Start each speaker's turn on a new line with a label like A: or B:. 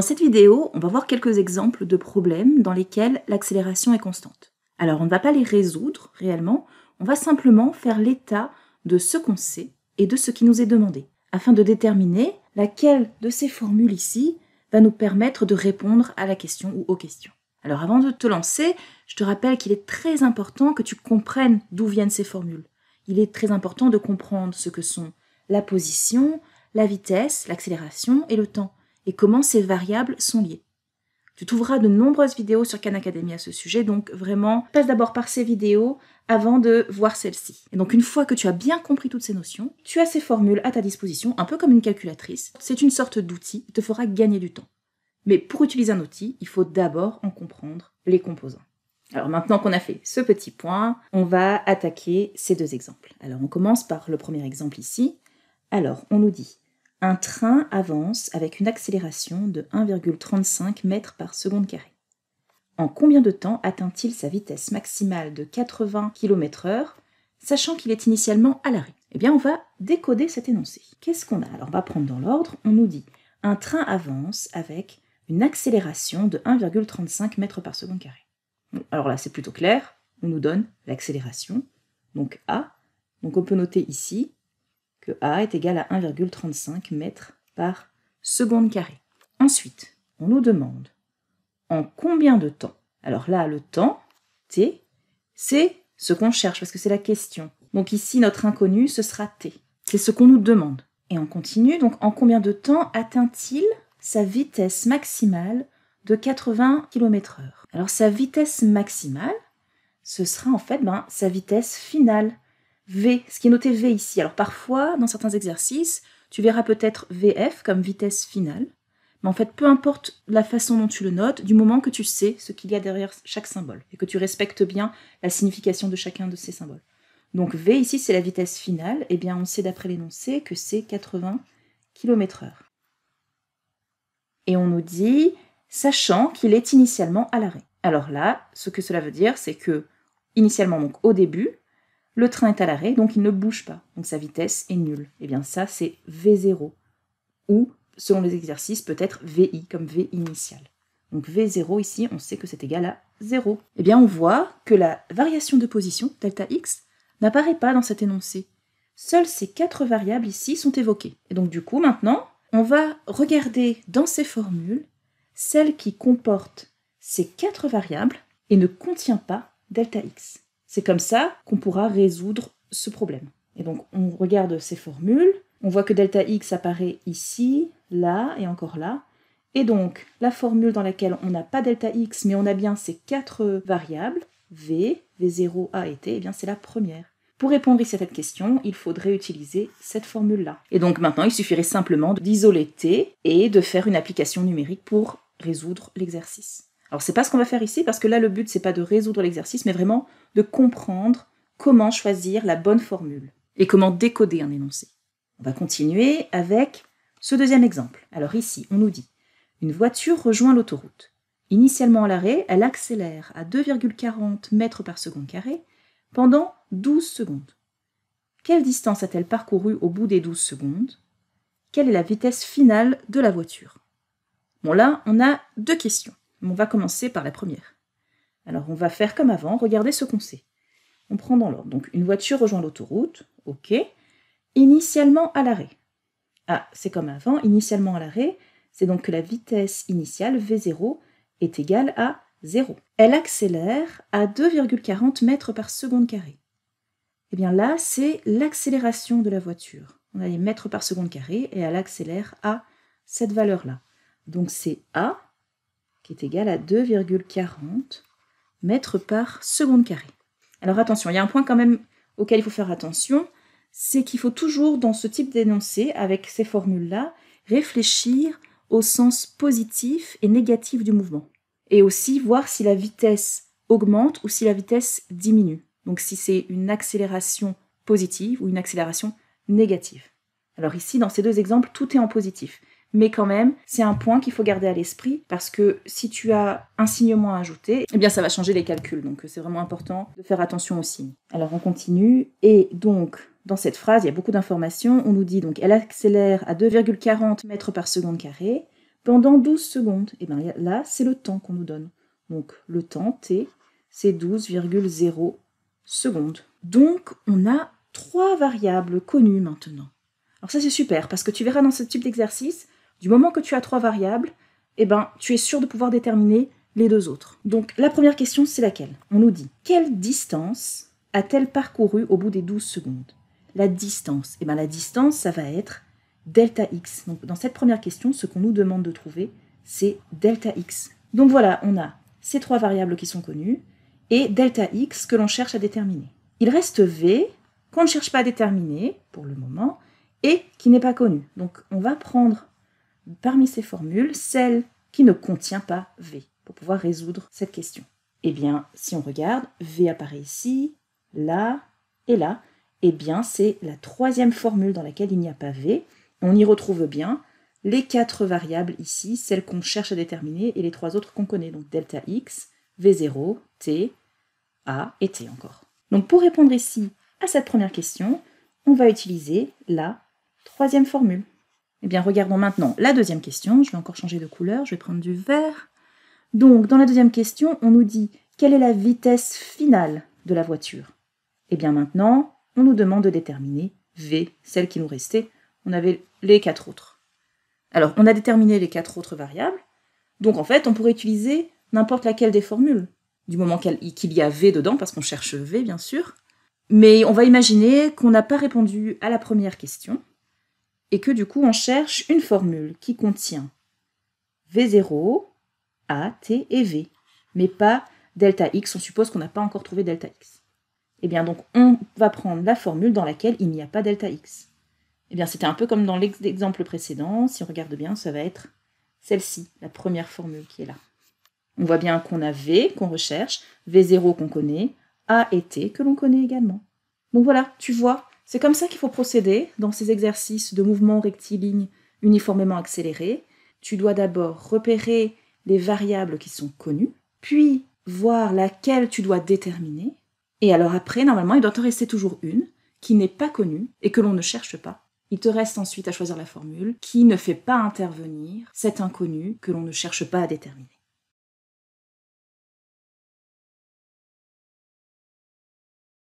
A: Dans cette vidéo, on va voir quelques exemples de problèmes dans lesquels l'accélération est constante. Alors, on ne va pas les résoudre réellement, on va simplement faire l'état de ce qu'on sait et de ce qui nous est demandé, afin de déterminer laquelle de ces formules ici va nous permettre de répondre à la question ou aux questions. Alors avant de te lancer, je te rappelle qu'il est très important que tu comprennes d'où viennent ces formules. Il est très important de comprendre ce que sont la position, la vitesse, l'accélération et le temps et comment ces variables sont liées. Tu trouveras de nombreuses vidéos sur Khan Academy à ce sujet, donc vraiment, passe d'abord par ces vidéos avant de voir celle-ci. Et donc une fois que tu as bien compris toutes ces notions, tu as ces formules à ta disposition, un peu comme une calculatrice. C'est une sorte d'outil qui te fera gagner du temps. Mais pour utiliser un outil, il faut d'abord en comprendre les composants. Alors maintenant qu'on a fait ce petit point, on va attaquer ces deux exemples. Alors on commence par le premier exemple ici. Alors on nous dit un train avance avec une accélération de 1,35 m par seconde carré. En combien de temps atteint-il sa vitesse maximale de 80 km/h, sachant qu'il est initialement à l'arrêt Eh bien, on va décoder cet énoncé. Qu'est-ce qu'on a Alors, on va prendre dans l'ordre. On nous dit un train avance avec une accélération de 1,35 m par seconde carré. Alors là, c'est plutôt clair. On nous donne l'accélération, donc A. Donc on peut noter ici que A est égal à 1,35 m par seconde carrée. Ensuite, on nous demande en combien de temps Alors là, le temps, T, c'est ce qu'on cherche parce que c'est la question. Donc ici, notre inconnu, ce sera T. C'est ce qu'on nous demande. Et on continue, donc en combien de temps atteint-il sa vitesse maximale de 80 km/h Alors sa vitesse maximale, ce sera en fait ben, sa vitesse finale. V, ce qui est noté V ici. Alors parfois, dans certains exercices, tu verras peut-être VF comme vitesse finale. Mais en fait, peu importe la façon dont tu le notes, du moment que tu sais ce qu'il y a derrière chaque symbole et que tu respectes bien la signification de chacun de ces symboles. Donc V ici, c'est la vitesse finale. Eh bien, on sait d'après l'énoncé que c'est 80 km/h. Et on nous dit sachant qu'il est initialement à l'arrêt. Alors là, ce que cela veut dire, c'est que initialement donc au début, le train est à l'arrêt, donc il ne bouge pas, donc sa vitesse est nulle. Et eh bien ça, c'est V0, ou selon les exercices, peut-être VI comme V initial. Donc V0 ici, on sait que c'est égal à 0. Et eh bien on voit que la variation de position, delta x, n'apparaît pas dans cet énoncé. Seules ces quatre variables ici sont évoquées. Et donc du coup, maintenant, on va regarder dans ces formules celle qui comporte ces quatre variables et ne contient pas delta x. C'est comme ça qu'on pourra résoudre ce problème. Et donc on regarde ces formules, on voit que delta x apparaît ici, là et encore là. Et donc la formule dans laquelle on n'a pas delta x mais on a bien ces quatre variables, v, v0, a et t, eh bien c'est la première. Pour répondre à cette question, il faudrait utiliser cette formule-là. Et donc maintenant, il suffirait simplement d'isoler t et de faire une application numérique pour résoudre l'exercice. Alors c'est pas ce qu'on va faire ici parce que là le but c'est pas de résoudre l'exercice mais vraiment de comprendre comment choisir la bonne formule et comment décoder un énoncé. On va continuer avec ce deuxième exemple. Alors ici, on nous dit une voiture rejoint l'autoroute. Initialement à l'arrêt, elle accélère à 2,40 mètres par seconde carré pendant 12 secondes. Quelle distance a-t-elle parcouru au bout des 12 secondes Quelle est la vitesse finale de la voiture Bon là, on a deux questions on va commencer par la première. Alors on va faire comme avant, regardez ce qu'on sait. On prend dans l'ordre. Donc une voiture rejoint l'autoroute, ok. Initialement à l'arrêt. Ah, c'est comme avant, initialement à l'arrêt, c'est donc que la vitesse initiale V0 est égale à 0. Elle accélère à 2,40 mètres par seconde carré. Eh bien là, c'est l'accélération de la voiture. On a les mètres par seconde carré et elle accélère à cette valeur-là. Donc c'est A est égal à 2,40 mètres par seconde carré. Alors attention, il y a un point quand même auquel il faut faire attention, c'est qu'il faut toujours dans ce type d'énoncé, avec ces formules-là, réfléchir au sens positif et négatif du mouvement. Et aussi voir si la vitesse augmente ou si la vitesse diminue. Donc si c'est une accélération positive ou une accélération négative. Alors ici, dans ces deux exemples, tout est en positif. Mais quand même, c'est un point qu'il faut garder à l'esprit parce que si tu as un signe moins ajouté, eh bien ça va changer les calculs. Donc c'est vraiment important de faire attention aux signes. Alors on continue. Et donc, dans cette phrase, il y a beaucoup d'informations. On nous dit donc elle accélère à 2,40 mètres par seconde carré pendant 12 secondes. Et eh bien là, c'est le temps qu'on nous donne. Donc le temps T, c'est 12,0 secondes. Donc on a trois variables connues maintenant. Alors ça c'est super parce que tu verras dans ce type d'exercice, du moment que tu as trois variables, eh ben, tu es sûr de pouvoir déterminer les deux autres. Donc la première question, c'est laquelle On nous dit, quelle distance a-t-elle parcouru au bout des 12 secondes La distance. Et eh ben, la distance, ça va être delta x. Donc dans cette première question, ce qu'on nous demande de trouver, c'est delta x. Donc voilà, on a ces trois variables qui sont connues et delta x que l'on cherche à déterminer. Il reste v qu'on ne cherche pas à déterminer pour le moment et qui n'est pas connu. Donc on va prendre parmi ces formules celle qui ne contient pas V pour pouvoir résoudre cette question Eh bien, si on regarde, V apparaît ici, là et là. Eh bien, c'est la troisième formule dans laquelle il n'y a pas V. On y retrouve bien les quatre variables ici, celles qu'on cherche à déterminer, et les trois autres qu'on connaît, donc delta x, v0, t, a et t encore. Donc pour répondre ici à cette première question, on va utiliser la troisième formule. Eh bien, regardons maintenant la deuxième question. Je vais encore changer de couleur, je vais prendre du vert. Donc, dans la deuxième question, on nous dit quelle est la vitesse finale de la voiture Eh bien, maintenant, on nous demande de déterminer V, celle qui nous restait. On avait les quatre autres. Alors, on a déterminé les quatre autres variables. Donc, en fait, on pourrait utiliser n'importe laquelle des formules, du moment qu'il y a V dedans, parce qu'on cherche V, bien sûr. Mais on va imaginer qu'on n'a pas répondu à la première question et que du coup on cherche une formule qui contient V0, A, T et V, mais pas delta x, on suppose qu'on n'a pas encore trouvé delta x. Eh bien donc on va prendre la formule dans laquelle il n'y a pas delta x. Eh bien c'était un peu comme dans l'exemple précédent, si on regarde bien, ça va être celle-ci, la première formule qui est là. On voit bien qu'on a V qu'on recherche, V0 qu'on connaît, A et T que l'on connaît également. Donc voilà, tu vois, c'est comme ça qu'il faut procéder dans ces exercices de mouvement rectiligne uniformément accéléré. Tu dois d'abord repérer les variables qui sont connues, puis voir laquelle tu dois déterminer. Et alors après, normalement, il doit te rester toujours une qui n'est pas connue et que l'on ne cherche pas. Il te reste ensuite à choisir la formule qui ne fait pas intervenir cet inconnu que l'on ne cherche pas à déterminer.